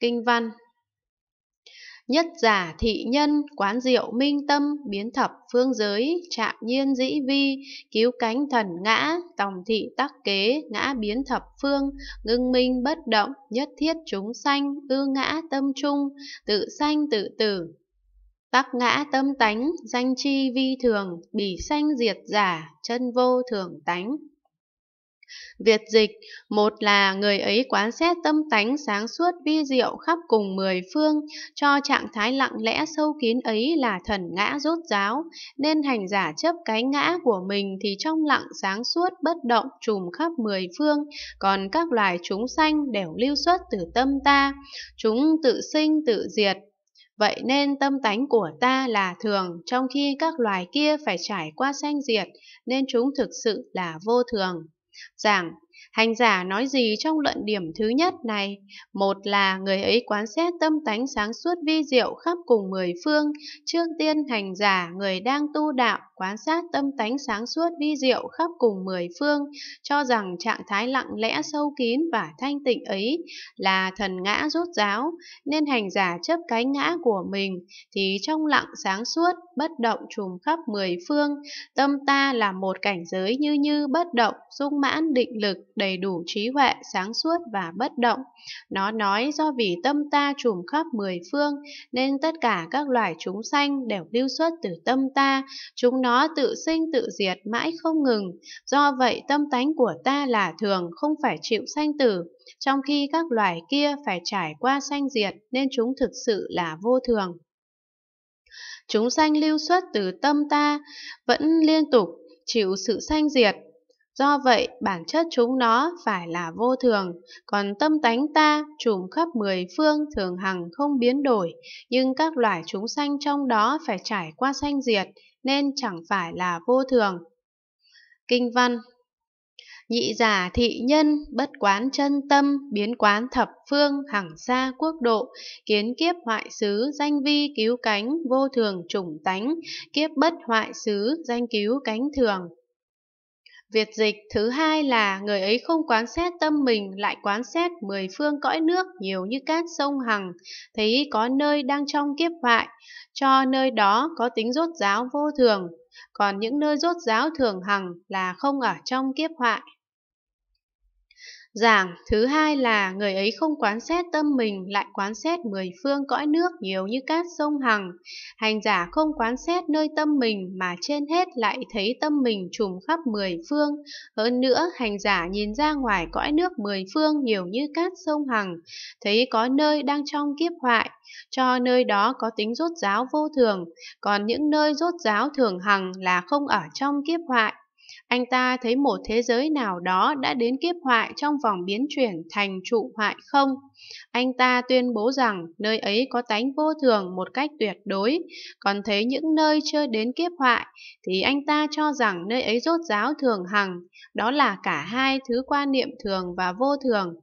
Kinh văn Nhất giả thị nhân, quán diệu minh tâm, biến thập phương giới, trạm nhiên dĩ vi, cứu cánh thần ngã, tòng thị tắc kế, ngã biến thập phương, ngưng minh bất động, nhất thiết chúng sanh, ư ngã tâm trung, tự sanh tự tử. Tắc ngã tâm tánh, danh chi vi thường, bỉ sanh diệt giả, chân vô thường tánh. Việt dịch, một là người ấy quán xét tâm tánh sáng suốt vi diệu khắp cùng mười phương, cho trạng thái lặng lẽ sâu kín ấy là thần ngã rốt giáo, nên hành giả chấp cái ngã của mình thì trong lặng sáng suốt bất động trùm khắp mười phương, còn các loài chúng sanh đều lưu xuất từ tâm ta, chúng tự sinh tự diệt, Vậy nên tâm tánh của ta là thường, trong khi các loài kia phải trải qua sanh diệt, nên chúng thực sự là vô thường giảng Hành giả nói gì trong luận điểm thứ nhất này? Một là người ấy quán xét tâm tánh sáng suốt vi diệu khắp cùng mười phương. Trước tiên hành giả người đang tu đạo quán sát tâm tánh sáng suốt vi diệu khắp cùng mười phương, cho rằng trạng thái lặng lẽ sâu kín và thanh tịnh ấy là thần ngã rút giáo, nên hành giả chấp cái ngã của mình thì trong lặng sáng suốt, bất động trùm khắp mười phương, tâm ta là một cảnh giới như như bất động, dung mãn định lực, đầy đủ trí huệ, sáng suốt và bất động. Nó nói do vì tâm ta trùm khắp mười phương, nên tất cả các loài chúng sanh đều lưu xuất từ tâm ta, chúng nó tự sinh tự diệt mãi không ngừng. Do vậy tâm tánh của ta là thường, không phải chịu sanh tử, trong khi các loài kia phải trải qua sanh diệt nên chúng thực sự là vô thường. Chúng sanh lưu xuất từ tâm ta vẫn liên tục chịu sự sanh diệt, Do vậy, bản chất chúng nó phải là vô thường, còn tâm tánh ta trùm khắp mười phương thường hằng không biến đổi, nhưng các loài chúng sanh trong đó phải trải qua sanh diệt, nên chẳng phải là vô thường. Kinh văn Nhị giả thị nhân, bất quán chân tâm, biến quán thập phương, hằng xa quốc độ, kiến kiếp hoại xứ, danh vi cứu cánh, vô thường trùng tánh, kiếp bất hoại xứ, danh cứu cánh thường. Việt dịch thứ hai là người ấy không quán xét tâm mình lại quán xét mười phương cõi nước nhiều như cát sông hằng, thấy có nơi đang trong kiếp hoại, cho nơi đó có tính rốt giáo vô thường, còn những nơi rốt giáo thường hằng là không ở trong kiếp hoại. Giảng thứ hai là người ấy không quán xét tâm mình lại quán xét mười phương cõi nước nhiều như cát sông hằng. Hành giả không quán xét nơi tâm mình mà trên hết lại thấy tâm mình trùm khắp mười phương. Hơn nữa, hành giả nhìn ra ngoài cõi nước mười phương nhiều như cát sông hằng, thấy có nơi đang trong kiếp hoại, cho nơi đó có tính rốt giáo vô thường, còn những nơi rốt giáo thường hằng là không ở trong kiếp hoại anh ta thấy một thế giới nào đó đã đến kiếp hoại trong vòng biến chuyển thành trụ hoại không. Anh ta tuyên bố rằng nơi ấy có tánh vô thường một cách tuyệt đối, còn thấy những nơi chưa đến kiếp hoại thì anh ta cho rằng nơi ấy rốt ráo thường hằng, đó là cả hai thứ quan niệm thường và vô thường.